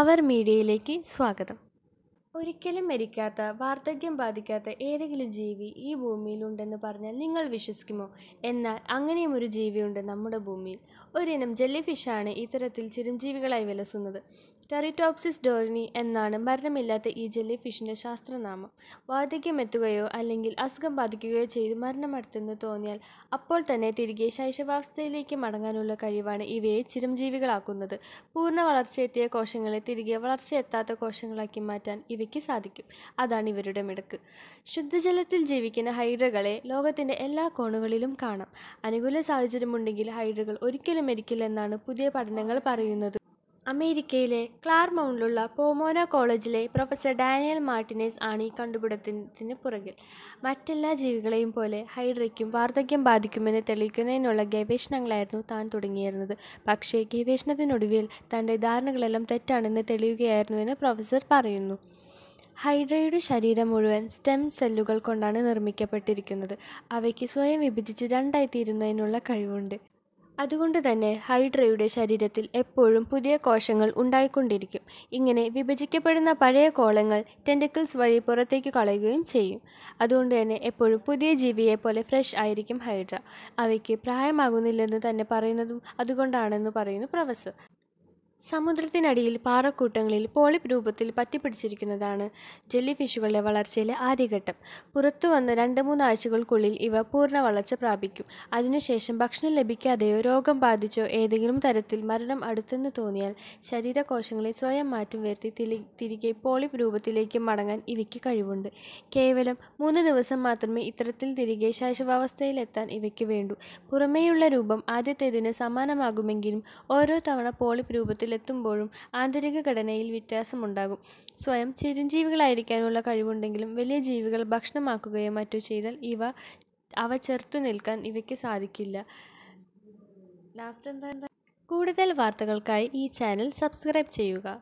അവർ മീഡിയയിലേക്ക് സ്വാഗതം ഒരിക്കലും മരിക്കാത്ത വാർദ്ധക്യം ബാധിക്കാത്ത ഏതെങ്കിലും ജീവി ഈ ഭൂമിയിൽ ഉണ്ടെന്ന് പറഞ്ഞാൽ നിങ്ങൾ വിശ്വസിക്കുമോ എന്നാൽ അങ്ങനെയും ഒരു ജീവിയുണ്ട് നമ്മുടെ ഭൂമിയിൽ ഒരിനം ജെല്ലി ഫിഷാണ് ഇത്തരത്തിൽ ചിരഞ്ജീവികളായി വിലസുന്നത് ടെറിറ്റോപ്സിസ് ഡോറിനി എന്നാണ് മരണമില്ലാത്ത ഈ ജെല്ലി ഫിഷിൻ്റെ ശാസ്ത്രനാമം വാർദ്ധക്യം എത്തുകയോ അല്ലെങ്കിൽ അസുഖം ബാധിക്കുകയോ ചെയ്ത് മരണമടുത്തെന്ന് തോന്നിയാൽ അപ്പോൾ തന്നെ തിരികെ ശൈശവാവസ്ഥയിലേക്ക് മടങ്ങാനുള്ള കഴിവാണ് ഇവയെ ചിരഞ്ജീവികളാക്കുന്നത് പൂർണ്ണ വളർച്ചയെത്തിയ കോശങ്ങളെ തിരികെ വളർച്ചയെത്താത്ത കോശങ്ങളാക്കി മാറ്റാൻ ഇവ ഇവയ്ക്ക് സാധിക്കും അതാണ് ഇവരുടെ മിടക്ക് ശുദ്ധജലത്തിൽ ജീവിക്കുന്ന ഹൈഡ്രകളെ ലോകത്തിൻ്റെ എല്ലാ കോണുകളിലും കാണാം അനുകൂല സാഹചര്യമുണ്ടെങ്കിൽ ഹൈഡ്രകൾ ഒരിക്കലും മരിക്കില്ലെന്നാണ് പുതിയ പഠനങ്ങൾ പറയുന്നത് അമേരിക്കയിലെ ക്ലാർമൗണ്ടിലുള്ള പോമോന കോളേജിലെ പ്രൊഫസർ ഡാനിയൽ മാർട്ടിനേസ് ആണ് ഈ കണ്ടുപിടുത്തത്തിന് പുറകിൽ മറ്റെല്ലാ ജീവികളെയും പോലെ ഹൈഡ്രയ്ക്കും വാർദ്ധക്യം ബാധിക്കുമെന്ന് തെളിയിക്കുന്നതിനുള്ള ഗവേഷണങ്ങളായിരുന്നു താൻ തുടങ്ങിയിരുന്നത് പക്ഷേ ഗവേഷണത്തിനൊടുവിൽ തൻ്റെ ധാരണകളെല്ലാം തെറ്റാണെന്ന് തെളിയുകയായിരുന്നുവെന്ന് പ്രൊഫസർ പറയുന്നു ഹൈഡ്രയുടെ ശരീരം മുഴുവൻ സ്റ്റെം സെല്ലുകൾ കൊണ്ടാണ് നിർമ്മിക്കപ്പെട്ടിരിക്കുന്നത് അവയ്ക്ക് സ്വയം വിഭജിച്ച് രണ്ടായി തീരുന്നതിനുള്ള കഴിവുണ്ട് അതുകൊണ്ട് തന്നെ ഹൈഡ്രയുടെ ശരീരത്തിൽ എപ്പോഴും പുതിയ കോശങ്ങൾ ഉണ്ടായിക്കൊണ്ടിരിക്കും ഇങ്ങനെ വിഭജിക്കപ്പെടുന്ന പഴയ കോളങ്ങൾ ടെൻഡക്കിൾസ് വഴി പുറത്തേക്ക് കളയുകയും ചെയ്യും അതുകൊണ്ട് തന്നെ എപ്പോഴും പുതിയ ജീവിയെ പോലെ ഫ്രഷ് ആയിരിക്കും ഹൈഡ്ര അവയ്ക്ക് പ്രായമാകുന്നില്ലെന്ന് തന്നെ പറയുന്നതും അതുകൊണ്ടാണെന്ന് പറയുന്നു പ്രൊഫസർ സമുദ്രത്തിനടിയിൽ പാറക്കൂട്ടങ്ങളിൽ പോളിപ്പ് രൂപത്തിൽ പറ്റിപ്പിടിച്ചിരിക്കുന്നതാണ് ജെല്ലി ഫിഷുകളുടെ വളർച്ചയിലെ ആദ്യഘട്ടം പുറത്തു വന്ന് രണ്ട് മൂന്നാഴ്ചകൾക്കുള്ളിൽ ആഴ്ചകൾക്കുള്ളിൽ ഇവ പൂർണ്ണ വളർച്ച പ്രാപിക്കും അതിനുശേഷം ഭക്ഷണം ലഭിക്കാതെയോ രോഗം ബാധിച്ചോ ഏതെങ്കിലും തരത്തിൽ മരണം അടുത്തെന്ന് തോന്നിയാൽ ശരീരകോശങ്ങളെ സ്വയം മാറ്റം വരുത്തി തിരികെ പോളിപ്പ് രൂപത്തിലേക്ക് മടങ്ങാൻ ഇവയ്ക്ക് കഴിവുണ്ട് കേവലം മൂന്ന് ദിവസം മാത്രമേ ഇത്തരത്തിൽ തിരികെ ശൈശവാവസ്ഥയിലെത്താൻ ഇവയ്ക്ക് വേണ്ടൂ പുറമേയുള്ള രൂപം ആദ്യത്തേതിന് സമാനമാകുമെങ്കിലും ഓരോ തവണ പോളിപ്പ് രൂപത്തിൽ ഘട്ടത്തിലെത്തുമ്പോഴും ആന്തരിക ഘടനയിൽ വ്യത്യാസമുണ്ടാകും സ്വയം ചിരഞ്ജീവികളായിരിക്കാനുള്ള കഴിവുണ്ടെങ്കിലും വലിയ ജീവികൾ ഭക്ഷണമാക്കുകയോ മറ്റോ ചെയ്താൽ ഇവ അവ ചെറുത്തു നിൽക്കാൻ ഇവയ്ക്ക് സാധിക്കില്ല ലാസ്റ്റ് എന്താ കൂടുതൽ വാർത്തകൾക്കായി ഈ ചാനൽ സബ്സ്ക്രൈബ് ചെയ്യുക